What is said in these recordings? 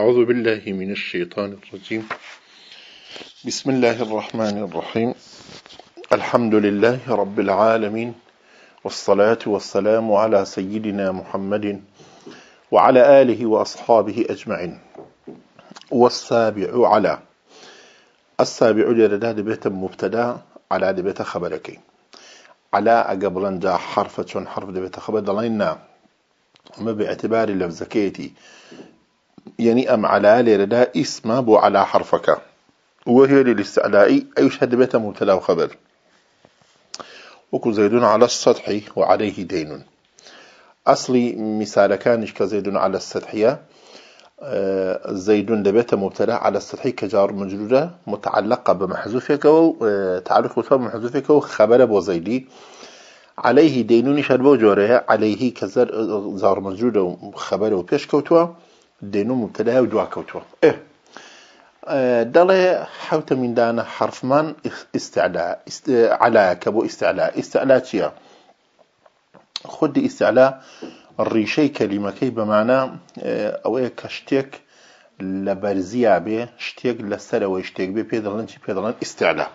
أعوذ بالله من الشيطان الرجيم بسم الله الرحمن الرحيم الحمد لله رب العالمين والصلاة والسلام على سيدنا محمد وعلى آله وأصحابه أجمعين والسابع على السابع لرداد بيت مبتدا على دبيت خبرك على أقبل جاء حرفة حرف دبيت خبر دلينا ما باعتبار لفزكيتي يعني أم على ليردا اسم بو على حرفك وهي للاستعلاء أي شهد بيت مبتلا وخبر وكو زيد على السطح وعليه دين أصلي مثال كانش كزيد على السطحية آه، زيد دبيت مبتلا على السطح كجار مجرورة متعلقة بمحذوفك وتعلق آه، بسبب محذوفك وخبر بو زيدي عليه دينون شربو وجوره عليه كزار مجرورة وخبر وبيش كوتوا دێن و مبتەلای و دواکەوتوە دەڵێ حوتە میندانە حرفمان علایکە بۆ ئیسعلا ئیسعلا چییە؟ خودی ئیسعلا ڕیشەی کەلیمەکەی بەمانە ئەوەیە کە شتێک لە بەرزیا بێ شتێک لەسەرەوەی شتێک بێ پێ دەڵێن چی پێ دەڵێن ئیسعلا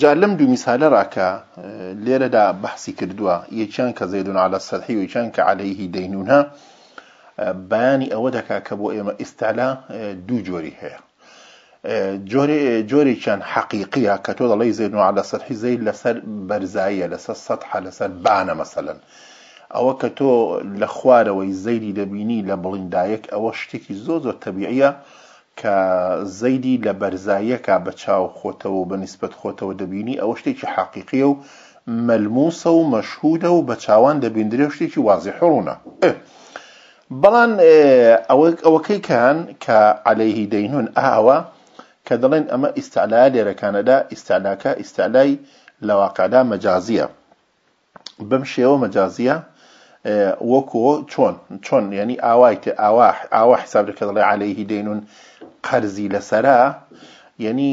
جا لەم دوو میسالە ڕاکە لێرەدا بەحسی کردووە یەکیان کە زەیدون على سەرحی و یەکیان کە عليهەیهی دەینونها بەیانی ئەوە دەکا کە بۆ ئێمە ئیسستالا دوو جۆری هەیە جۆرێکیان حەقیقیە کە تۆ دەڵی زین و لە سەر حیزەی لەسەر بەرزاییە لەسەر سەحە لەسەر بانە مەسەلەن ئەوە کە تۆ لە خوارەوەی زەیری دەبینی لە بڵیندایەک ئەوە شتێکی زۆ زۆر تەبیعە کە زەیدی لە بەرزاییەکە بە چاو خۆتەوە بە نسبت خۆتەوە دەبینی ئەوە شتێکی حەقیقیە و مەلموسە و مەشهودە و بە چاوان دەبیندرێ شتێکی وازی حڕوونە. بەڵام ئەوەکەی کان کە عليهەیهی دەینون ئاوە کە دەڵێن ئەمە ئیسستالا لێرەکانەدا ئیسستالاکە ئیسستالای لەواقعدا مەجازیە بم شێوە مەجازیە وەکو چۆن چۆن ینی ئاوای ئاوا حسابەکە دەڵێ عليهەیهی دەینون قەرزی لەسرە یعنی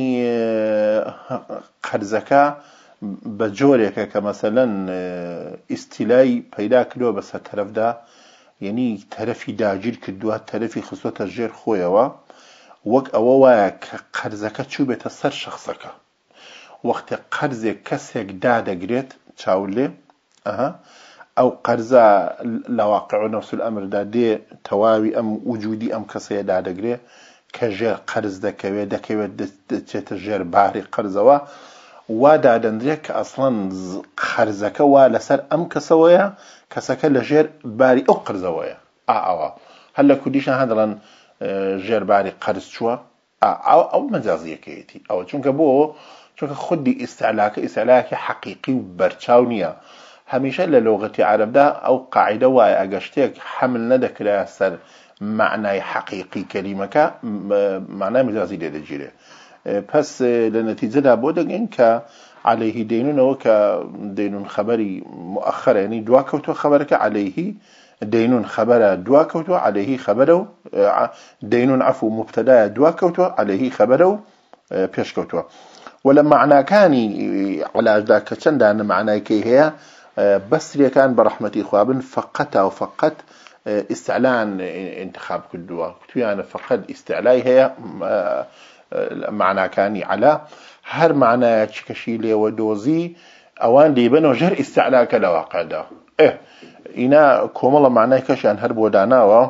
قەرزەکە بە جۆرێکە کە مەسەەن ئیسیلای پەیدا کردۆ بەسەر تەرەفدا یعنی تەرەفی داگیر کردووە تەرەفی خستۆتە ژێر خۆیەوە وەک ئەوە وایە کە قەرزەکە چوو بێتە سەر شخصەکە وەختە قەرزێک کەسێک دادەگرێت چاولێ ئەها ئەو قەرزە لەواقع نەوسل ئەمردا دێ تەواوی ئەم وجودی ئەم کەسەیە دادەگرێت کە ژێر قەرز دەکەوێت دەکەوێت دەچێتە ژێر باری قەرزەوە وا دادەندرێت کە ئەسڵەن قەرزەکە وا لەسەر ئەم کەسەوەیە کەسەکە لە ژێر باری ئەو قرزەوەیە ئاوا هەر لە کوردیشان هەدەڵەن اه، ژێرباری قەرز چووە ئەو مەجازیەکەیەتی ئەوە چونکە بۆ چونکە خودی ئیسعلاکە ئیسعلاکی حەقیقی و بەرچاو نییە هەمیشە لە لۆغەتی عربدا ئەو قاعدە وایە ئەگە شتێک حمل نەدەکرا سەر معنای حەقیقی کەلیمەکە معنای مجازی لێدەگیرێت اه، پس لە نەتیجەدا بۆ که علیه دینون و که دینون دوا کوتو خبر که علیه دینون خەبەرە دواکەوتوە عليهی خەبەرە و اه، دینون عفو مبتدایە دواکەوتوە عليهی خەبەرە و اه، پێشکەوتووە وە لە معناکانی علاجدا کە چەندانە معنایکەی هەیە بەسریەکان بە ڕحمەتی خوابن فقەتا و فقط استعلان انتخاب کردووە يعني فقط استعلاي هي معناکانی علا هەر معنایە چکەشی لێوە دۆزی ئەوان دیبەنەوە ژەر ئیسعلاکە لە واقعدا ئینا کۆمەڵە معنای کەشیان هەر بۆ داناوە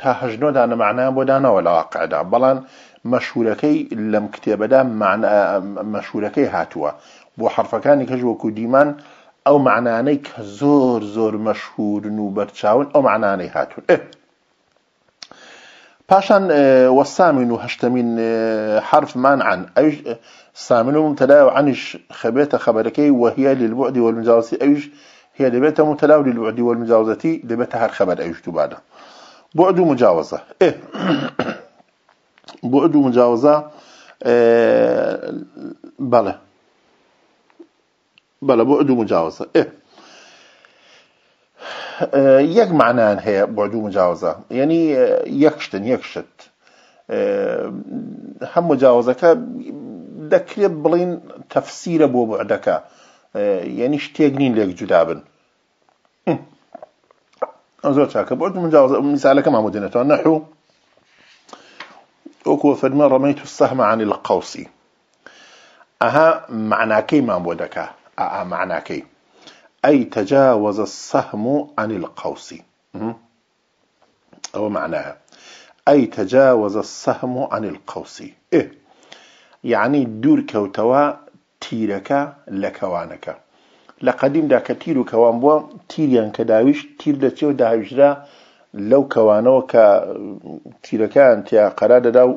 تا هەژنۆ دانە معنایان بۆ دانەوە لە واقعدا بەڵان مەشورەکەی لەم کتێبەدا مەشورەکەی هاتووە بۆ حرفەکانی کەژ وەکو دیمان ئەو معنانەی کە زۆر زۆر مەشهورن و بەرچاون ئەو معنانەی هاتوون باشان آه، والثامن من آه، حرف مانعا أيش سامن آه، مبتلا وعنش خبيته خبركي وهي للبعد والمجاوزة أيش هي لبيت مبتلا للبعد لبيت هر خبر أيش تو بعد مجاوزة إيه بعد مجاوزة إيه بلى بلى بعد مجاوزة إيه یەک معنان هەیە بۆ دوو مجاوزە یعنی یەکشتن یەکشت هەم مجاوزەکە دەکرێت بڵین تەفسیرە بۆ بەعدەکە یعنی شتێک نین لێک جودا بن زۆر چاکە بۆ مجاوزە میسالەکە مامودێنێتەوە نەحوو وەکووە فەرمە ڕەمەیت و سەحمە عن القوسی ئەها معناکەی مام بۆ دەکا ئا معناکەی أي تجاوز السهم عن القوس أو معناها أي تجاوز السهم عن القوس إيه یعنی دوورکەوتەوە تیرەکە لە کەوانەکە لە قەدیمدا کە تیر و کەوان بووە تیریان کە داویش تیر دەچێ و داویژرا لەو کەوانەوە کە تیرەکان تیا قەرا دەدا و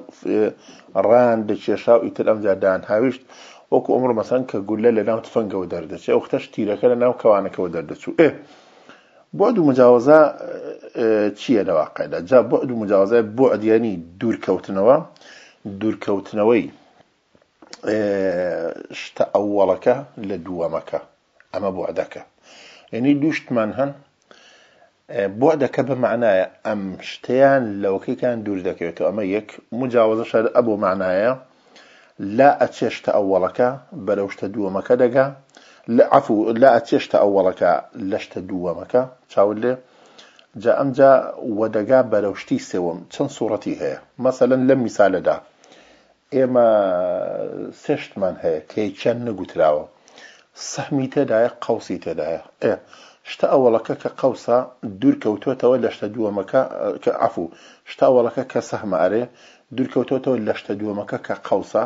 ڕان دەچێشا و ئیتر ئەمجاردان هاویشت وەکو ئەمڕۆ مەسان کە گولە لە ناو تفەنگەوە دەردەچێت ئەو ختەش تیرەکە لە ناو کەوانەکەەوە دەردەچوو ئێ بعد و مجاوزە چییە لە واقعدا جا بعد و مجاوزە بۆ ئەدیانی دوورکەوتنەوە دوورکەوتنەوەی شتە ئەووەڵەکە لە دووەمەکە ئەمە بۆ عدەکە یعنی دووشتمان هەن بۆ دەکە بە معنایە ئەم شتیان لەوەکەیکان دوور دەکەوێتەوە ئەمە یەک مجاوزەش ئەبوو معنایە لا ئەچێشتە ئەوەڵەکە بەرەوشتە دووەمەکە دەگا لە عفو لا ئەچێشتە ئەوەڵەکە لەشتە دووەمەکە چاول لێ جا ئەمجا وەدەگا بەرەوشتی سێوم چەند سوورەتی هەیە مەسەلەن لە میسالەدا ئێمە سێشتمان هەیە کەیچەند نەگوتراوە سەحمی تێدایە قوسی تێدایە ئێ شتە ئەوەڵەکە کە قوسە دوور کەوتوێتەوە لە شتە دووەمەکە کە ئەفو شتا ئەوەڵەکە کە سەحمەرێ دوورکەوتۆتەوە لەشتە دووەمەکە کە قەوسە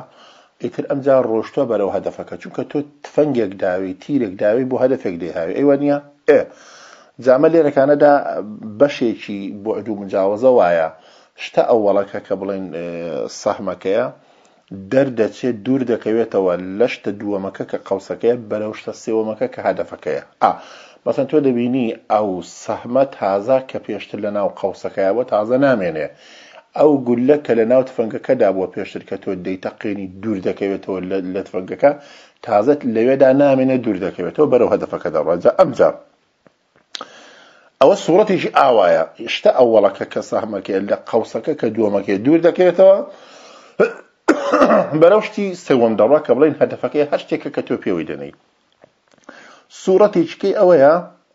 ئیتر ئەمجا ڕۆشتۆ بەرەو هەدفەکە چونکە تۆ تفەنگێک داوی تیرێک داوی بۆ هەدفێک دێهاوی ئەیوە نیە ئێ جامە لێرەکانەدا بەشێکی بۆ عدو مجاوزە وایە شتە ئەوەڵەکە کە بڵێن سەحمەکەیە دەردەچێت دوور دەکەوێتەوە لەشتە دووەمەکە کە قوسەکەی بەرەو شتە سێوەمەکە کە هەدفەکەیە ئا مەسن تۆ دەبینی ئەو سەحمە تازا کە پێشتر لە ناو قوسەکەیەوە تازە نامێنێ ئەو گولە کە لە ناو تفەنگەکەدا بووە پێشتر کە تۆ دەیتەقینی دوور دەکەوێتەوە لە تفەنگەکە تازت لەوێدا نامێنە دوور دەکەوێتەوە بەرەو هەدفەکە دەڕجا ئەمجا ئەوە سوورەتیشی ئاوایە شتە ئەوەڵەکە کە ساحمەکە لە قوسەکە کە دووەمەکێ دوور دەکەوێتەوە بەرەشتی سەوەم دەڕا کە بڵین هەدفەکەی هەشتێکە کە تۆ پێوەی دەنەی سوورەتیچکەی ئەوەیە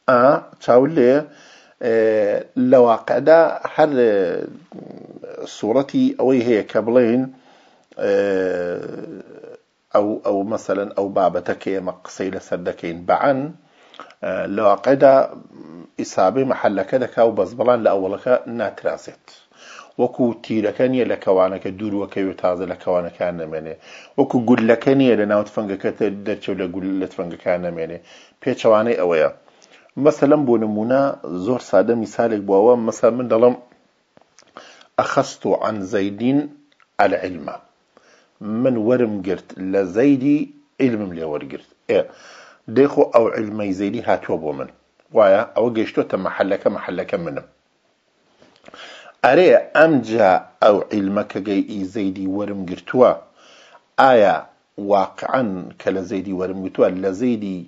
ئا چاول لێ لە واقعدا هەر سوورەتی ئەوەی هەیە کە بڵێن ئەو ئەو مەسەن ئەو بابەتەکە ئێمە قسەی لەسەر دەکەین بەعن لە واقعدا ئیسابی محەلەکە دەکا و بەزبڵان لە ئەوڵەکە ناتراسێت. وەکو تیرەکە نیە لە کەوانەکە دوورەکەوێت تازە لە کەوانەکان نامێنێ وەکو گولەکە نییە لە ناوت فەنگەکە دەرچێت لە گول لە فەنگەکان نامێنێ پێچەوانەی ئەوەیە مەسەلم بۆ نمونە زۆر سادە میسالێک بووەوە مەسا من دەڵم ئەخست و عن زەیدین ئەلعلمە من وەرم گرت لە زەیدی علمم لێ وەرگرت ئێ دەیخۆ ئەو علمەی زەیدی هاتووە بۆ من وایە ئەوە گەشتۆتە مەحلەکە مەحلەکە منم ئەرێ ئەمجا ئەو عیلمەکەگەی ئی زەیدی وەرم گرتووە ئایا واقعەن کە لە زەیدی وەرم گوتووە لە زەیدی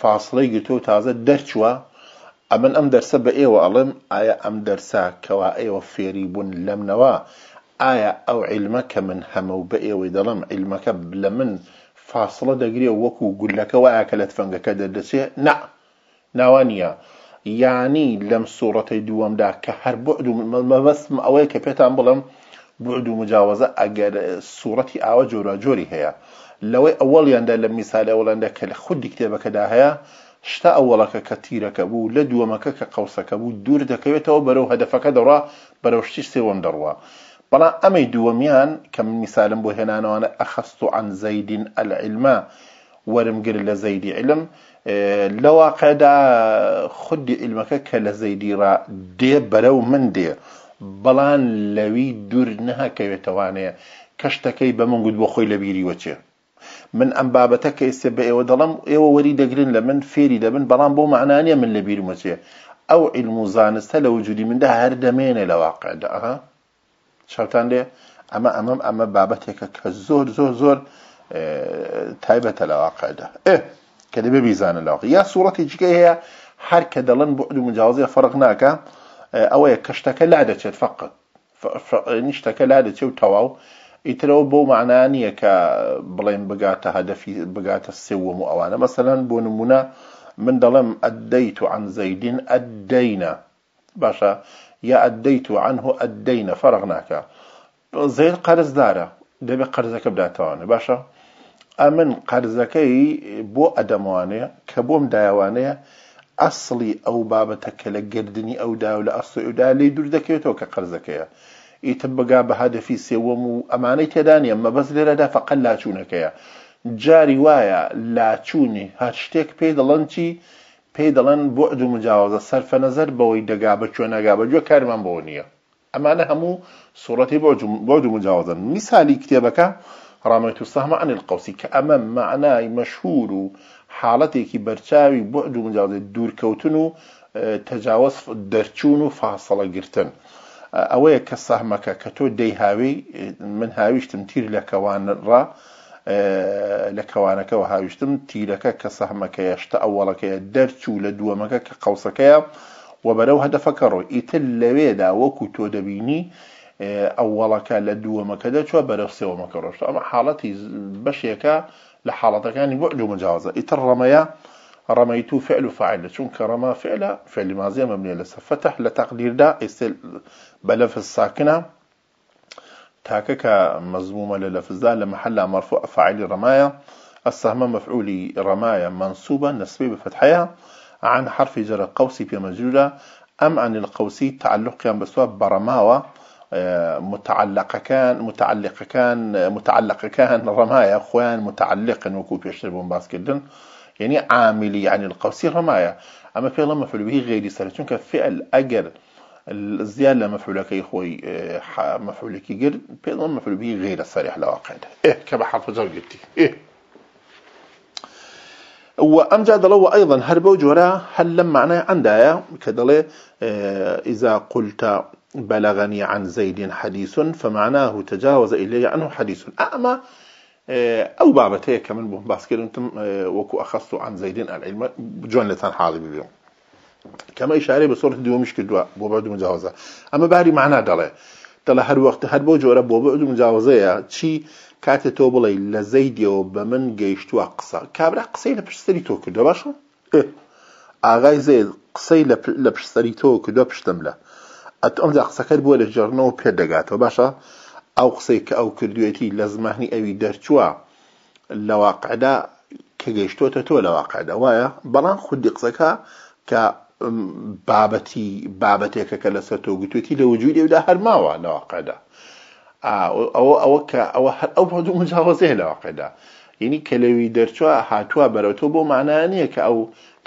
فاصلەی گرتۆ تازە دەرچووە ئەمن ئەم دەرسە بە ئێوە ئەڵم ئایا ئەم دەرسا کەوا ئێوە فێری بوون لەمنەوە ئایا ئەو عیلمە کە من هەمە و بە ئێوەی دەڵم عیلمەکە لە من فاصلە دەگرێ وەکو گولەکە وایە کە لە تفەنگەکە دەدەسێ نە ناوانە یانی لەم سوورەتەی دووەمدا کە هەر بەدوو مەبەستم ئەوەیە کە پێتان بڵم بعد و مجاوزە ئەگەر سوورەتی ئاوە جۆرا جۆری هەیە لەوەی ئەوەڵیاندا لە میسالە ئەوڵەندا کە لە خودی کتێبەکەدا هەیە شتا ئەوەڵەکە کە تیرەکە بوو لە دووەمەکە کە قوسەکە بوو دوور دەکەوێتەوە بەرەو هەدفەکە دەڕا بەرەو شتی سێوەم دەڕوە بەڵام ئەمەی دووەمیان کە من میسالم بۆ هێنانەوانە ئەخست و عن زەیدین ئەلعلمە وەرمگر لە زەیدی علم لە واقعدا خودی علمەکە کە لە زەیدیرا دێ بەرەو من دێ بەڵان لەوی دوور نەهاکەوێتەوانەیە کەشتەکەی بە من گوت بۆ خۆی لە بیری وەچێ من ئەم بابەتە کە ئێستا بە ئێوە دەڵم ئێوە وەری دەگرن لە من فێری دەبن بەڵام بۆ معنانە من لە بیرمەچێ ئەو علم و زانستە لە وجودی مندا هەر دەمێنێ لە واقعدا ئەها شتان لێ ئەمە ئەمەم ئەمە بابەتێکە کە زۆر زۆر زۆر تایبەتە لە واقعدا ئێ کە دەبێ بیزانە لاوق یا سوورەتی جگەی هەیە هەر کە دەڵن بۆ مجاازە فەرق ناکە ئەوەیە کە شتەکە لا دەچێت فقط نیشتەکە لا دەچێت و تەواو ئیترەوە بۆ معنانیە کە بڵێن بگاتە هەدەفی بگاتە سێوم و ئەوانە مەسەلەن بۆ نمونە من دەڵم ئەدەیت و عن زەیدین ئەدەینە باشە یا ئەدەیت و عنه ئەدەینە فەرق ناکە زەید قەرزدارە دەبێت قەرزەکە بداتەوانە باشە ئەمن قەرزەکەی بۆ ئەدەموانەیە کە بۆم دایوانەیە ئەسڵی ئەو بابەتەکە لە گردردنی ئەودا و لە ئەسودا لی دوور دەکەوێتەوە کە قەرزەکەیە ئیتم بگا بە هەدەفی سێوەم و ئەمانەی تێدانە مەبەز لێرەدا فقط لاچوونەکەیە جاری وایە لاچوونی هەر شتێک پێی دەڵەن چی پێی دەڵەن بۆ عدو مجاوازە سەرفە نەزەر بەوەی دەگا بە چۆنەگا بەگوێ کارمان بۆ نییە ئەمانە هەموو سوڕەتی بۆ دوو مجاوازن میسالی کتێبەکە ڕامێت و سەمە عن القوسی کە ئەمە معنای مەشهور و حاڵەتێکی بەرچاوی بۆ مجاازێ دوورکەوتن و تەجاوز دەرچوون و فاصلە گرتن ئەوەیە کە ساحمەکە کە تۆ دەیهاوی من هاویشتم تیر لەکەوانڕ لە کەوانەکەەوە هاویشتم تیرەکە کە سەحمەکە یشتە ئەوەڵەکەیە دەرچوو لە دووەمەکە کە قوسەکەیە و بەرەو هەدفەکە ڕۆی ئیتر لەوێدا وەکو تۆ دەبینی ئەوەڵەکە لە دووەمەکە دەچوە بەرەو سێوەمەکە ڕۆشت ئەمە حاڵەتی بەشێکە لحالتەکانی يعني بعد مجاوزة إتر رميا ڕەمەیت فعل و فعل چونکە فعل فعل فعلی مازیە مەبنێ لە سەفەتەح لە تەقدیردا ئێسێ بە لەفز ساکنە تاکە کە مەزمومە لە لەفزدا السهم محەلا مفعول رماية منصوبة نسبي بفتحها عن حرف جر قوسي في أم عن القوسي تعلق بسواب برماوة متعلقەکان متعلقەکان متعلقەکان ڕەمایە خۆیان متعلقن وەکو پێشتر بۆم باسکردن يعني عاملی عنی يعني القوسی ڕەمایە ئەمە پێڵە مەفلوی غێری سەر چونکە فعل ئەگەر زیاد لە مەفولەکەی خۆی مەفولێکی گرت پێڵە مەفلوی غێرە سەریح لەواقعێت ايه بە حرف زوجتي گرتی إيه. وأمجا دلو أيضا هربوج جورا هل لما معناه عندها كدلي آه، إذا قلت بلغني عن زيد حديث فمعناه تجاوز إلي عنه حديث أما أو بابته كمان بهم باسكر أنتم وكو أخصت عن زيد العلم جون لتان حاضر بيوم كما إشارة بصورة دو مشكل دوا بو بعد مجاوزة أما باري معناه دله دله هر وقت هر بو جورة بو بعد مجاوزة چی کات تو بڵی لە زەیدەوە بە من گەیشتووە قسە کابرا قسەی لە پرسەری تۆ کردو باشە ئاغای زێ قسەی لە پرسەری تۆ کردو پشتم لە ئەمجا قسەکەت بۆ لە ژێرنەوە پێدەگاتەوە باشە ئەو قسەی کە ئەو کردوێتی لە زمانی ئەوی دەرچووە لە واقعدا کە گەیشتۆتە تۆ لە واقعدا وایە بەڵام خودی قسەکە کە بابەتی بابەتێکە کە لەسەر تۆ گوتوێتی لە وجود ئێودا هەرماوە لە واقعدا ئەوە ئەوە کە ئەوە هەر ئەو هەردوو مجاوازەیە لە واقعدا یعنی کەلەوی دەرچووە هاتووە بەرەوەەوە بۆ مانانیە کە ئەو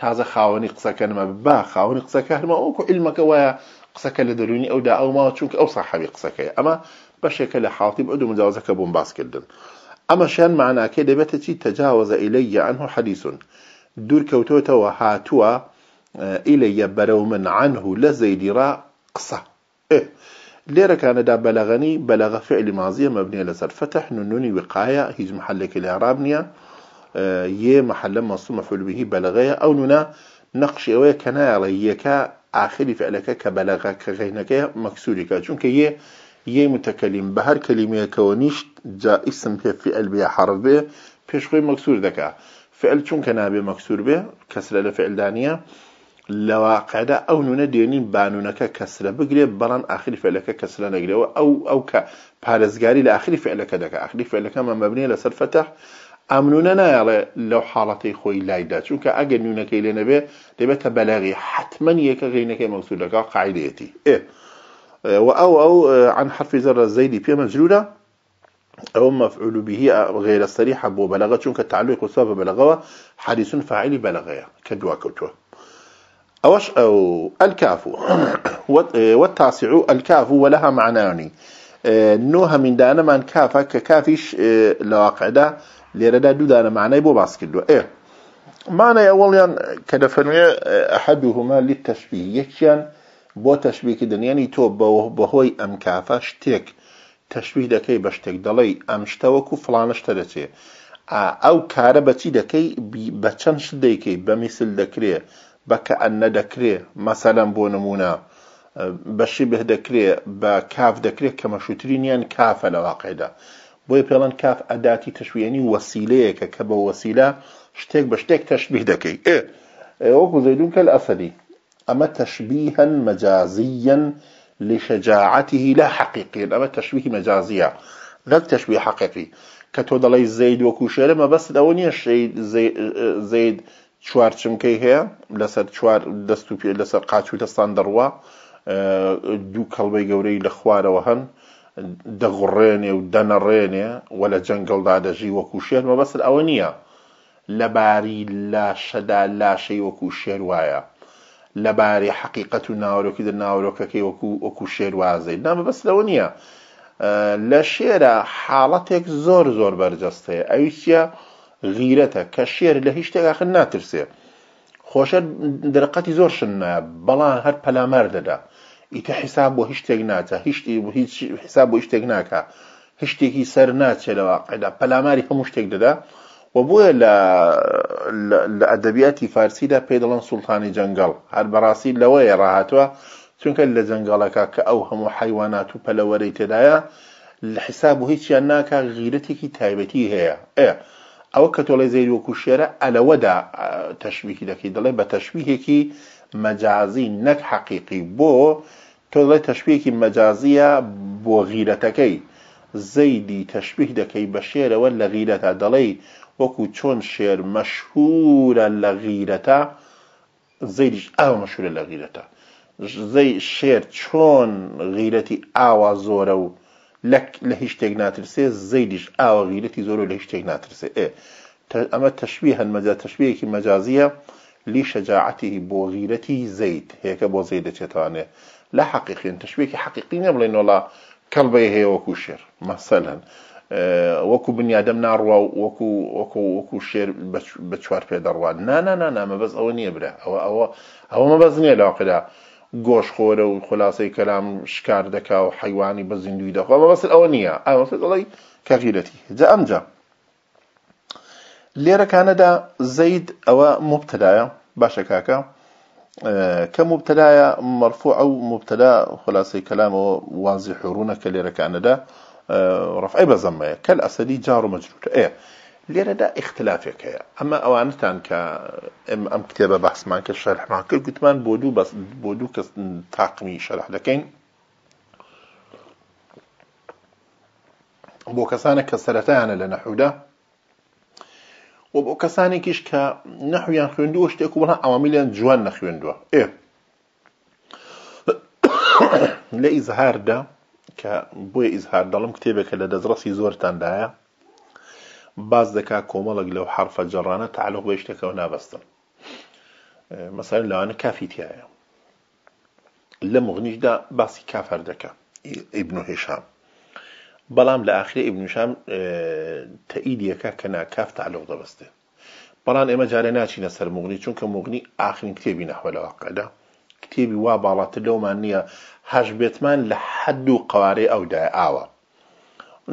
تازە خاوەنی قسەکەنمە با خاوەنی قسەکە هەرمە ئەوکو علمەکە وایە قسك اللي دلوني أو دا أو ما تشوك أو صاحبي قسك يا أما بشك اللي حاطي بعده مجاوزة كبون باس كردن أما شان معنا كده بتتي تجاوز إلي عنه حديث دور كوتوتا وهاتوا آه، إلي برو من عنه لزيد را قصة إيه ليرا كان دا بلغني بلغ فعل ماضية مبنية لسر فتح نوني وقاية هيج محلك الإعرابنية آه، ي محل ما صم مفعول به بلغية أو نونا نقش أو كنا يكا آخری فعلەکە کە بەلەغا کە غینەکەی مەکسوریکە چونکە یە یە متەکەلیم بە هەر کللیمەیەکەوە نیشت جا اسم پێ فعل بێ حرف بێ خوی مەکسور دکا فعل چونکە نابێ مەکسور بێ کەسرە لە فعلدانە لەواقعدا ئەو نونە دێنین بانونەکە کەسرە بگرێت بەڵام آخری فعلەکە کەسرە نەگرێەوە او او کە پارێزگاری لە آخری فعلەکە دەکە آخری فعلەکەمە مەبنێ لەسەر فتح ئەم نونە نایڵێ لەو حاڵەتی خۆی لایدا چونکە ئەگەر نونەکەی لێ نەبێ دەبێتە بەلاغی حتممەن یەکە غینەکەی مەوسولەکە قاعدێتی ئێ وأو أو عن حرف زر الزيد في مجرورة أو مفعول به غير الصريح بو بلغة چونك التعلق صاب بلغة حديث فاعل بلغة كدواكوتو أوش أو الكاف والتاسع الكاف ولها معناني نوها من دانا من كافة ككافيش لواقع ده لێرەدا دوودانە معنای بۆ باس کردووە ئێ مانای ئەوڵیان کە دەفەنوێ حەدوهما لی تەشببی یەکیان بۆ تەشببیکی دنیانی تۆ بەهۆی ئەم کافە شتێک تەشببی دەکەی بە شتێک دەڵێ ئەم شتەوەکو فلانشتە دەچێ ئەو کارە بەچی دەکەی بە چەند شت دەیکەی بە میسل دەکرێ بەکە ئەنە دەکرێ مەسەلم بۆ نمونە بەشی بهدەکرێ بە کاف دەکرێت کە مەشوترینیان کافە لە واقعدا بۆی پێڵەن کاف ئەداتی تشوێنی وەسیلەیەکە کە بە وەسیلا شتێک بە شتێک تەشببی دەکەی ئێ وەکو زەیدون کە ئەسەدی ئەمە تشببی هەن مەجازیەن لشجاعته لا حقيقي أما تشبيه مجازية ذاك تشبيه حقيقي كتود الله زيد وكوشير ما بس دوني الشيء زيد, زيد چوار چمکەی هەیە لەسەر چوار دەست و لەسەر قاچوتە ساندەڕوا دوو کەڵبەی گەورەی لە خوارەوە هەن دەگوڕێنێ و دەنەڕێنێ و لە جەنگەڵدا دەژی وەکو شێر مە بەسەر ئەوە نییە لەباری لاشەدا لاشەی وەکو شێر وایە لەباری حقیقەت و ناورۆکی دە ناورۆکەکەی وەکو وەکو شێر وازەی نامە بەس لەوە نییە لە شێرە حاڵەتێک زۆر زۆر بەرجەستەیە ئەویچە غیرەتە کە شێر لە هیچ شتێک ئاخر ناترسێ خۆشە درقەتی زۆر شنە بەڵام هەر پەلامەر دەدا ئیتە حیساب بۆ هیچ شتێک ناچە هیچی هیچ حیساب بۆ شتێک ناکە هیچ شتێکی سەر ناچێتەوە قەدا پەلاماری هەموو شتێک دەدا و بۆیە لە ئەدەبیاتی فارسیدا پێ دەڵەن سوڵتانی جەنگەڵ هەر بەڕاستی لەوەیە ڕاهاتوە چونکە لە جەنگەڵەکە کە ئەو هەموو حیوانات و پەلەوەرەی تێدایە لە حیساب و هیچیان ناکە غیرەتێکی تایبەتی هەیە ئێ ئەوە کە تۆڵی زەیر وەکو شێرە ئەلەوەدا تەشویکی دەکەی دەڵێ بە تەشویهێکی مەجازی نەک حەقیقی بۆ پێڵێ تەشبێکی مەجازیە بۆ غیرەتەکەی زەیدی تەشبیح دەکەی بە شێرەوە لە غیرەتە دەڵێ وەکو چۆن شێر مەشهورە لە غیرەتە زەیدیش ئاوە مەشهورە لە غیرەتە زەی شێر چۆن غیرەتی ئاوا زۆرە و لە هیچ شتێک ناترسێ زەیدیش ئاوە غیرەتی زۆر و لە هیچ شتێک ناترسێ ئێ ئەمە تەشبی هەنمەجا تەشبەیەکی مەجازیە لی شجاعته بۆ غیرەتی زەیت هەیەکە بۆ زەی دەچێتوانێ لە حقیقین تشوێکی حقیقی نە بڵێن وڵا کەڵبی هەیە وەکو شێر مەسەلەن وەکو بنیادەم ناڕوا و وەکو وەکو وەکو شێر بە چوار پێ دەڕوان نانانا نامەبەز ئەوە نییە برە ئەوە ئەوە ئەوە مەبەز نییە لاقدا گۆشخۆرە و خلاصەی کەلام شکار دەکا و حیوانی بە زیندوی دەخوا مەبەست ئەوە نییە ئەوە دەڵی کەغیرەتی جە ئەمجە لێرەکانەدا زەید زيد او باشە باشا كاكا مبتلایە مرفوع او مبتلا خلاصەی کەلامەوە وازی حڕونە کە لێرەکانەدا ڕفعی بەزەمەیە کەل ئەسەدی جار و دا ئێ لێرەدا اما هەیە ئەمە ئەوانتان کە ام كتابه بحث کە شەرحمان کرد گوتمان بۆ دوو بۆ بودو کەس تاقمی شەرح دەکەین بۆ کەسانە کە سەرەتایانە لنحو نەحودا و بۆ کەسانێکیش کە نەحویان خوێندووە شتێک و بڵە ئەوامیلیان جوان نەخوێندووە ئێ لە ئیزهاردا کە بۆیە ئیزهار دەڵم کتێبێکە لە دەزڕسی زۆرتاندایە باز دەکا کۆمەڵک لەو حرفە جەڕانە تعلق بە شتێکەوە نابەستن مەسەر لەوانە کافیتیایە لە مغنیشدا باسی کافەر دەکە ئیبن و هێشام بەڵام لە ئاخری ئیبنشام تەئیدیەکە کە ناکاف تعلق دەبستێت بەڵام ئێمە جارە ناچینە سەر مغنی چونکە مغنی ئاخرین کتێبی نەحوەلەوەقەدا کتێبی وا باڵاتە لەومان نییە هەش بێتمان لە حەد و قوارەی ئەودای ئاوە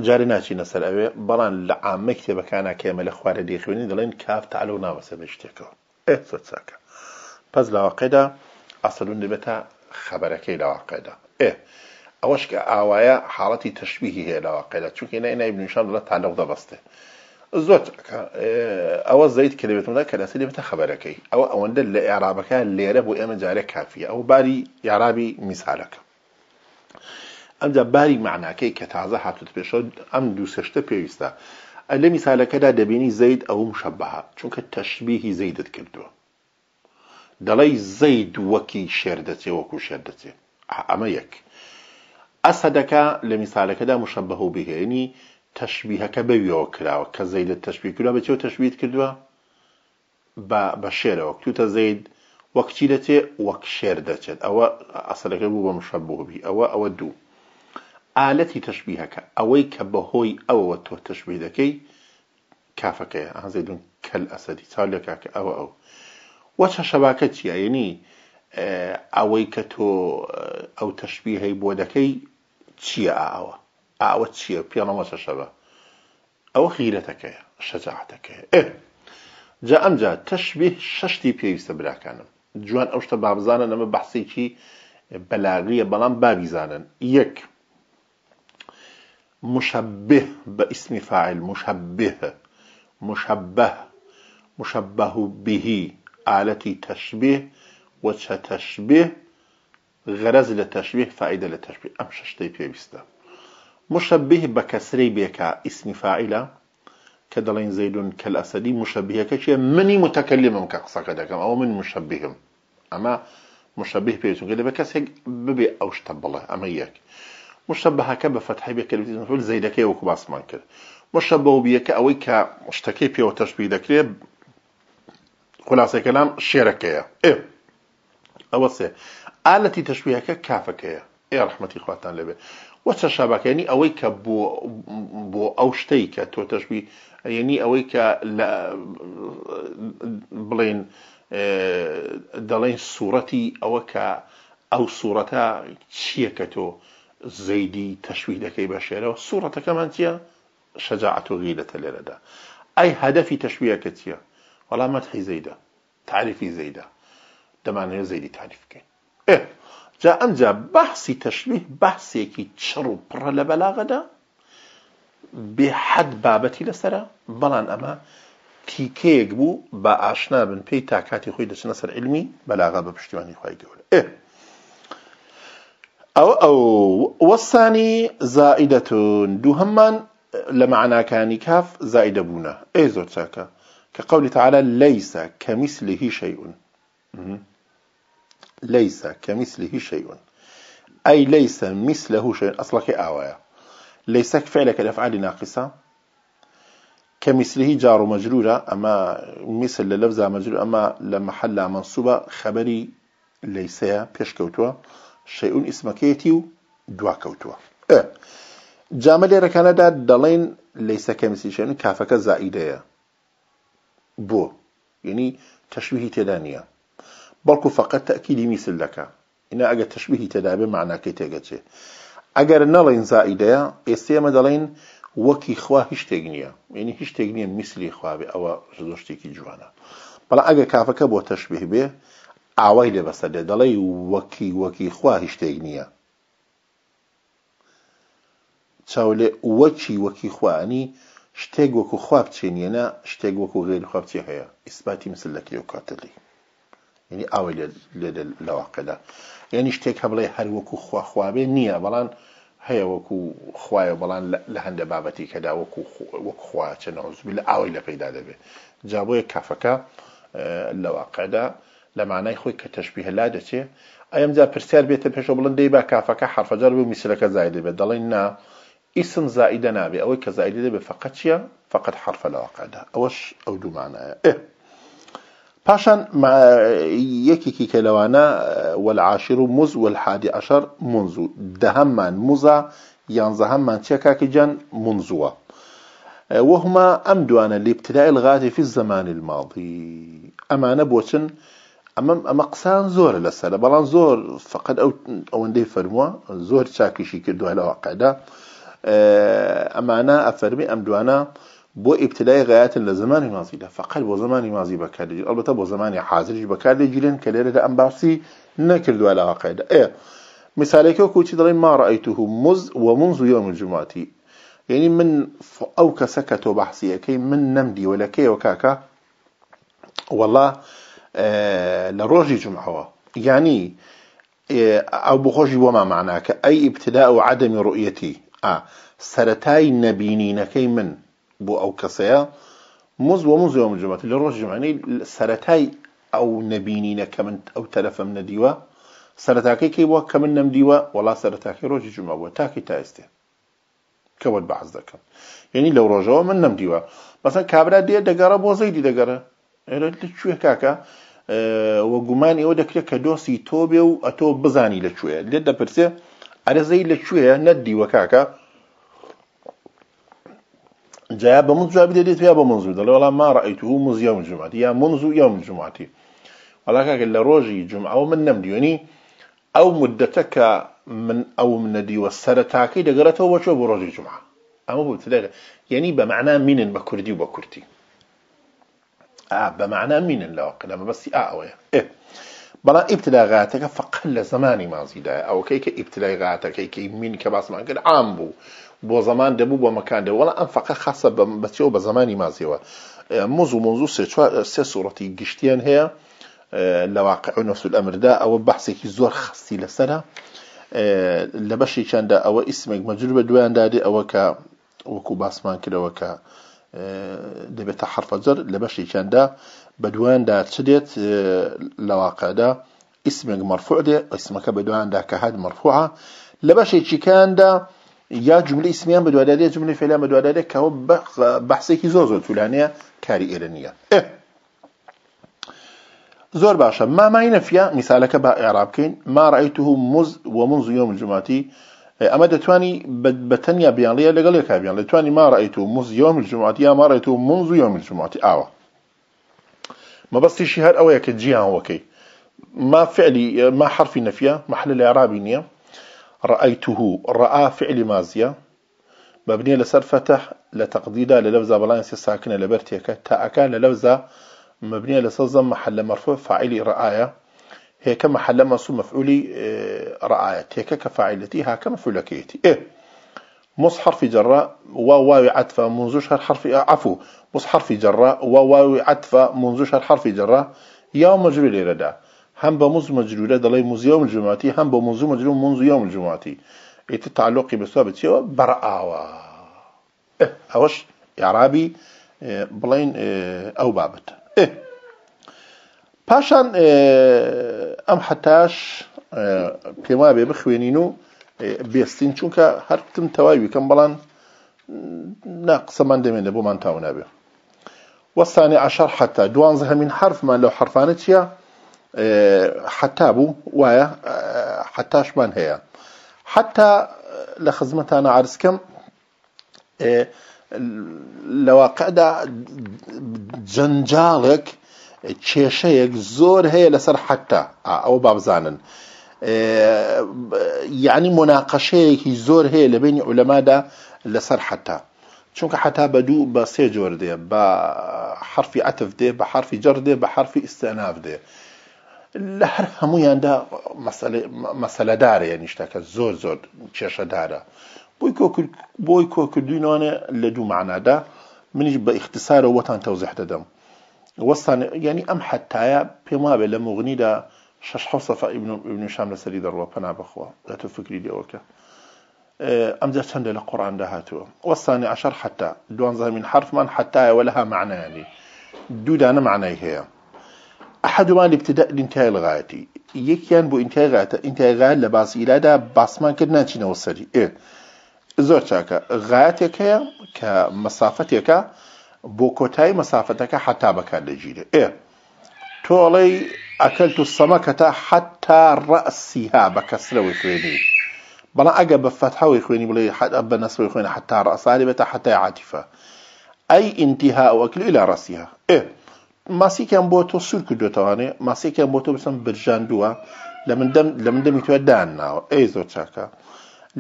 جارە ناچینە سەر ئەوێ بەڵام لە عامە کتێبەکانە کێمە لە خوارە دیخوێنی دەڵێن کاف تعلو ناوەسە بە شتێکەوە ئێستا چاکە پەس لاواقعدا ئەسەلون دەبێتە خەبەرەکەی لاواقعدا ئێ ئەوەش کە ئاوایە حاڵەتی تشبیهی هێلاوە قەدا چونکی نای بنیشان لە تا لەو دەبەستێ زۆر ئەوە زیت کلێتمدا کە لەسی بتە خبرەکەی ئەوە ئەوەندە لە عێرابەکە لێرە بۆ ئێمە جارێک کافیە ئەو باری یارابی میسالەکە ئەمجا باری معناکەی کە تازە هاتوت پێشە ئەم دووسشتە پێویستە لە میسالەکەدا دەبینی زەید ئەو مشەبها چونکە تەشببیهی زەیدت کردووە دەڵی زەید وەکی شێر دەچێ وەکو شێر دەچێت ئەمە یەک. ئەسەدەکە لە میسالەکەدا مشەبە و بهێنی تەشببیهەکە بەویەوە کراوە کە زەید لە تەشببی کرا بەچێ تەشبیت کردووە بە شێرەوە کتوتە زەید وەکچی دەچێ وەک شێر دەچێت ئەوە ئەسەلەکە بوو بە مشەببی ئەوە ئەوە دوو ئالەتی تەشببیهەکە ئەوەی کە بەهۆی ئەوەوە تۆ تەشببی دەکەی کافەکەی ئازیدون کەل ئەسەدی چاولێکاکە ئەوە ئەو وەچە شەباکە چیە ینی ئەوەی کە تۆ ئەو تەشببی هەی بۆ دەکەی چییە ئاوە ئاوە چییە پێڵەمە سەشەبە ئەو تکه شەجاعتەکەی ئێ جا ئەمجا تەشببیه شەشتی پێویستە براکانم جوان ئەو شتە بابزانە ئەمە بەحسێکی بەلاغیە بەڵام بابیزانن یەک مشبه بە ئیسمی فاعل مشبه مشبه مشبه بهی ئالەتی و چه تەشببیه غرز لتشبيه فائدة لتشبيه أم ششتي في بيستا مشبه بكسري بيكا اسم فاعلة كدلين فائلە كالأسدي مشبه كشي مني لە كقصة مشەبیهەکە أو من مشبههم أما مشبه پێچونکە لە بە کەسێک ببێ ئەو شتە أما ئەمە مشبه مشەبهەکە بە فەتحی بێکەلوی مفعول زەیدەکەی وكو باسمان کرد مشەبه بیەکە ئەوەی کە شتەکەی پێوە وتشبيه دكري خلاصة كلام ئێ إيه أوصي ئالەتی تەشویەکە کافەکەیە ئێ ڕحمەتی خواتان لەبێ وەچە شاباکەنی ئەوەی کە بۆ ئەو شتەی کە تۆ تەشبی یعنی ئەوەی کە بڵێن دەڵێن سوورەتی ئەوە کە ئەو سوورەتە چییە کە تۆ زەیدی تەشوی دەکەی بەشێرەوە سوورەتەکەمان چییە شەجاعەتۆغی لە تەلێرەدا ئەی هەدەفی تەشویەکە چییە وەڵامەت حی زەیدە تعریفی زەیدە دەمانەیە زەیدی تعریفکەین جا ئەمجا بەحسی تەشمیح بەحسێکی چڕ و پڕە لە بەلاغەدا بێحەد بابەتی لەسرە بەڵام ئەمە تیکەیەک بوو بە ئاشنا بن پێی تا کاتی خۆی دەچنە سەر علمی بەلاغا بە پشتیوانی خی گەورە ئێ ئەو ئەو وەسانی زائیدەتون دوو هەممان لە معناکانی کاف زائیدە بوونە ئێ زۆر چاکە کە قولی تعالە لەیسە کەمیسلی هی شەیئون. ليس كمثله شيء أي ليس مثله شيء أصلك آوايا ليس فعلك الأفعال ناقصة كمثله جار مجرورة أما مثل للفزة مجرورة أما لمحل منصوبة خبري ليس بيشكوتوا شيء دوا كوتوا أه. جامل لێرەکانەدا دالين ليس كمثله شيء كافك بۆ بو يعني تێدا تدانيه بەڵکو فقط تاکیدی میسل دەکە ئنا ئەگە تشبیهی تەدابێ معناکەی تێگەچێ ئەگەر نەڵین زائیدەیە ئێستێمە دەڵێن وەکی خوا هیچ شتێک نییە یعنی هیچ شتێک نییە میسلی خواابێ ئەوە زۆر شتێکی جوانە بەڵا ئەگە کافەکە بۆ تەشبیه بێ ئاوای لێ بەسە دێ دەڵێ وەکی وەکی خوا هیچ شتێک نییە چاولێ وەچی وەکی خوانی شتێک وەکو خواب بچێنیەنە شتێک وەکو غێری خواب چی هەیە ئیسباتی مثل لەکی و کاتەلی یعنی ئاوی لەواقعدا یعنی شتێک هە بڵێ هەر وەکو خواخوابێ نییە بەڵام هەیە وەکو خوایە بەڵام لە هەندە بابەتی کەدا وەکو وەک خواچە نەوزبی لە ئاوی لە پێدا دەبێت جابۆیە کافەکە لەواقعدا لە مانای خۆی کە تەشببی هەلا دەچێ ئەمجا پرسیار بێتە پێشە بڵند دەی با کافەکە حرفەجار بوو میسلەکە زایدە بێت دەڵێن نا ئیسم زائیدە نابێ ئەوەی کە زایدە دەبێت فقط چییە فقط حرفە لەواقعدا ئەوەش ئەو دومانایە. پاشان مع يكي كي و والعاشر مز والحادي عشر و دەهەممان مزا یانزە هەممان چێکاکی وهما ام دوانا لیبتدای الغاتی في الزمان الماضي ئەمانە بۆچن ئەمەم زور قسان زۆر لەسەر بەڵام زۆر فقط ئەو ئەوەندەی فەرمووە زۆر چاکیشی کردووە لەواقعدا ئەمانە افرمي ئەم دوانە بو ئیبتلای غایەتن لە زمانی مازیدا فقط بۆ زمانی مازی بەکارێت ئەلبەتە بۆ زمانی حاضریش بەکارێگیرن کە لێرەدا ئەم باسی نەکردووە لە عقیدا ئێ مثالێکە کوچی دەڵێن ما رايته مز ومنذ يوم الجمعة يعني من ئەو کەسە کە تۆ بەحسیەکەی من نەمدیوە لەکەیەوە کاکە والله لە ڕۆژی جمعەوە يعني ئەو بخۆشی وما معناکە ئەی ئیبتدا و عدەمی ڕوئەتی ئا سەتای نەبینینەکەی من بۆ ئەو کەسەیە مز وە مزەوە مجمەت لە ڕۆژژمانەی سەتای ئەو نەبینینە کە من ئەو تەرەفم نەدیوە سەرتاکەی کەی بووە کە من نەمدیوە وڵا سەرتاکەی ڕۆژی جمعە بووە تاکی تا ئێستێ کەوت بەحز دەکەم یعنی لەو ڕۆژەوە من نەمدیوە بەسەن کابرا دێ دەگەڕە بۆ زەیدی دەگەڕە ئێرە لەکوێ کاکە وە گومان ئێوە دەکرێت کە دۆسی تۆ بێ و ئەتۆ بزانی لەکوێ لێت دەپرسێ ئەرەزەی لەکوێە نەدیوە کاکە جاء بمنذ جاء بديت فيها بمنذ دل ولا ما رأيته منذ يوم الجمعة يا منذ يوم الجمعة ولا ولكن كلا روجي جمعة ومن نم ديوني يعني أو مدتك من أو من دي والسرتاكي دقرته وشو بروجي جمعة أما هو يعني بمعنى من بكردي وبكردي آه بمعنى من اللوق لما بس آه أوي آه، آه. إيه بلا ابتلاغاتك فقل زماني ما زيدا أو كي كيك ابتلاغاتك كي من كباس ما آه، قال عام بو بۆ زەمان دەبوو بۆ مەکاندە وڵە ئەم فقە خاصە بەچەوە بە زمانی مازیەوە مۆز و مۆزوو سێ سوورەتی گشتیان هەیە لە واقع نفسول ئەمردا ئەوە بەحسێکی زۆر خستی لەسرە لە بەشی چنددە ئەوە ئیسمێک مەجر بە دویاندادێ ئەوە کە وەکو باسمان کردەوە کە دەبێتە حرفەجر لە بەشی چنددە بە دواندا چ دێت لە واقعدا ئیسمێک مەرفوع دێ ئیسمەکە بە دواندا کە هاد مەرفوعە لە بەشێکی کاندا یا جمله اسمیان بەدووادادە جمله که بەدووادادە کەەوە بەحسێکی زور زۆر طولانەیە کاری اه. زور باشه ما ما زۆر فیا مثاله که با اعراب عێرابکەین ما ڕایتوه مز و منز یوم یۆم جماتی ئەمە اه، دەتوانی بە تەنیا بیانڵە لەگەڵ کابیان دەتوانی ما ڕایت و مز یوم جماتی یا ما ڕێت و منز و اوه ما ئاوە مەبەستیشی اوه یک جیان وکی ما فعلی ما حرفی نفیا محل الاعرابی عێرابی رأيته رأى فعل مازية مبنية لسر فتح لتقديدا للفظة بلانس الساكنة تا أكان للفظة مبنية لسر زم محل مرفوع فاعلي رأيا هي كما حل منصوب مفعولي آه، رآية هي كفاعلتي ها كما فعلكيتي إيه مص حرف جراء وواو عطفة منذ شهر حرف آه، عفو مص حرف جراء وواو عطفة منذ شهر حرف جراء يا مجرور لردا هم بموز مجرورة دلای موز يوم الجمعة هم بموز مجرور منذ يوم الجمعة إيت تعلقي بثابت يو برعاوة اه، إيه أوش إعرابي إيه بلين إيه أو بابت إيه باشان إيه أم حتاش اه، به اه، بيما بیستین چون که هر هرتم توايوي کم بلان ناقص من دمين بو من تاونا به والثاني عشر حتى دوانز همين حرف من لو حرفانه چیه حتا بوو وایە حتاشمان هەیە حتا لە خزمەتانە عرسکەم لەواقعدا جەنجاڵێک کێشەیەک زۆر هەیە لەسەر حتا ئەو بابزانن یعنی مناقەشەیەکی زۆر هەیە لە بینی ئولەمادا لەسەر حتا چونکە حتا بە دوو بە سێ جۆر دێ بە حرفی عتف دێ بە حرفی جەر دێ بە حرفی ئستەناف دێ. لە هەر هەمویاندا مەسەلەدارە یە نیشتەکە زۆر زۆر کێشەدارە بۆی کۆکردوینانە لە دوو معنادا منیش بە اختسارە وەتان تەوزح دەدەم وەستان ینی ئەم حتایە پێم وابێ لە مغنیدا شش حوسەفا ابن شام لەسەری دەڕوە پنا بخوا لە تو فکری دەوەکە ئەمجا چەندە لە قڕاندا هاتووە وەستانی عشر حتا دوانزە من حرفمان حتایە وەلەها معنایانی دوودانە معنای هەیە أحدهما لابتداء الانتهاء الغايتي يكيان بو انتهاء غايتي انتهاء غايتي لباس إلا دا باسمان كدنا چين وصري إيه زور چاكا غايتي كيا كمسافتي كا بو كوتاي مسافتي كا حتى بكا لجيدة إيه تولي أكلت السمكة حتى رأسيها بكسر ويخويني بنا أقا بفتحة ويخويني بلي حتى بنسر ويخويني حتى رأسها لبتا حتى عاتفة أي انتهاء وأكل إلى رأسيها إيه ماسیێکیان بۆ تۆ سوور کردوێتەوانێ ماسیێکیان بۆ تۆ بسم برژاندووە لە لە من دەمی توە دان ناوە ئەی زۆر چاکە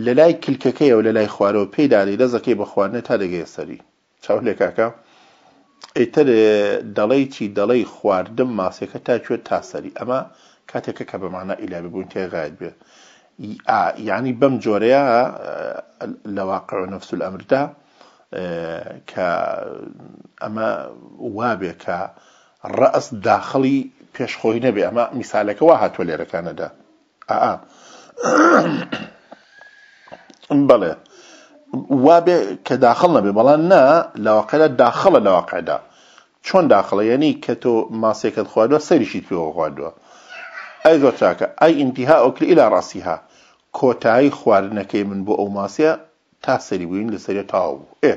لە لای کلکەکەیەوە لە لای خوارەوە پێداری دەزەکەی بە خواردنە تا دەگەی سەری چاو لێ کاکە ئیتر دەڵی چی دەڵی خواردم ماسیەکە تاکوێت تاسەری ئەمە کاتێکە کە بەمانە ئیلابی بوون تێغایت بێت یعنی بەم جۆرەیە لە واقع و نفس ئەمردا کە ئەمە وابێ کە ڕەس داخڵی پێشخۆی نەبێ ئەمە میسالەکەەوە هاتووە لێرەکانەدا ئا بڵێ وابێ کە داخڵ نەبێ بەڵام نا لەواقعدا داخڵە لەواقعدا چۆن داخڵە یعنی کە تۆ ماسێکت خواردوە سەریشی پێوە خواردووە ئەی زۆر چاکە ئەی ئینتیها ئۆکر ئیلا ڕاستیها کۆتایی خواردنەکەی من بۆ ئەو ماسیە تا سەری بووین لەسەری تاو بوو ئێ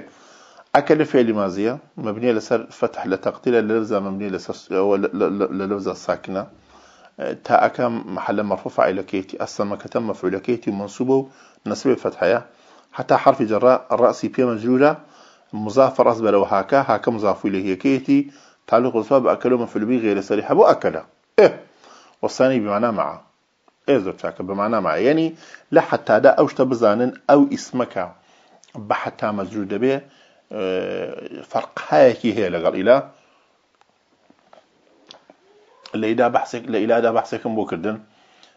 أكل فعل ماضية مبنية لسر فتح لتقتيل للفزة مبنية لسر للفزة الساكنة تا أكا محل مرفوع فاعل كيتي أصلا كتم مفعول كيتي منصوب نسب فتحية حتى حرف جراء الرأس بي مجرورة مضاف رأس بلو هاكا هاكا مضاف إليه كيتي تعلق الصواب أكله مفعول به غير صريحة بو أكله إيه والثاني بمعنى مع إيه زرتك بمعنى مع يعني لا حتى دا أوش تبزانن أو اسمك بحتى مجرور به فرق هاكي هي لغال إلا اللي دا بحثك اللي إلا دا بحثك بوكردن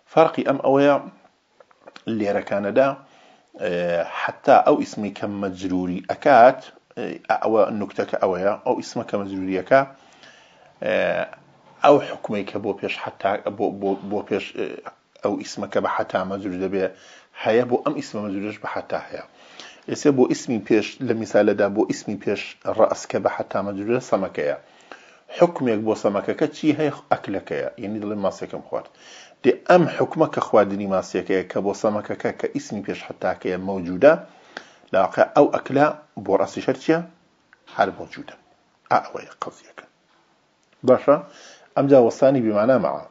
فرقي أم أويا اللي ركان دا حتى أو اسمي كم مجروري أكات أو النكتة كأويا أو اسمك كم مجروري أكا أو حكمي كبو بيش حتى بو بو, بو بيش أو اسمك بحتى مجرور دبي هيا بو أم اسمي مجرور بحتى هيا ئێسێ بۆ ئیسمی پێش لە میسالەدا بۆ ئیسمی پێش ڕاستکە بە حتا مەجرورە سەمەکەیە حکمێک بۆ سەمەکەکە چی هەیە ئەکلەکەیە یعنی دڵێ ماسێکم خوارد دێ ئەم حکومە کە خواردنی ماسیەکەیە کە بۆ سەمەکەکە کە ئیسمی پێش حتاکەیە مەوجودا لاقع ئەو ئەکلا بۆ ڕاستی شەرچیە هەر مەوجودە ئەوەیە قەزیەکە باشە ئەمجا وەستانی بمانە مەعە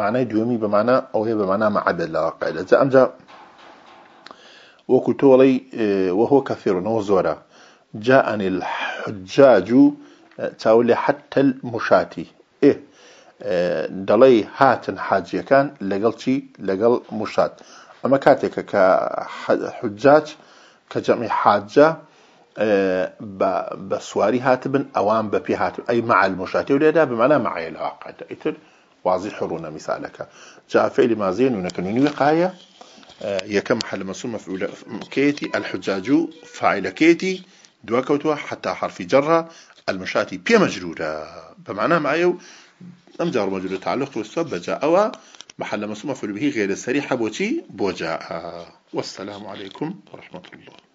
معنای دووەمی بەمانە ئەوەیە بەمانە مەعەبێت لاقع لەجا ئەمجا وەکو تۆڵی وەهۆ کەفێڕونەوە زۆرە الحجاج ئەنی آه، حجاج و چاول لە حتل مشاتی ئێ إيه، آه، دەڵێ هاتن حاجیەکان لەگەڵ چی لەگەڵ مشات أما كاتك كحجاج حجاج حاجة جەمی حاجە آه، بە سواری هاتبن ئەوان بەپی هاتن ئەی مع المشاتي ولا ده بمعنى معە لەواقعتە إتر واضح حڕونە مثالك جاء فعل مازين ونكنوني وقاية آه، يا كم محل منصوب مفعول كيتي الحجاج فاعل كيتي دواكوتوا حتى حرف جرها المشاتي بي مجرورة بمعنى معيو أم جار مجرور تعلق والسبب جاء أو محل منصوب مفعول به غير السريحة بوتي بوجاء والسلام عليكم ورحمة الله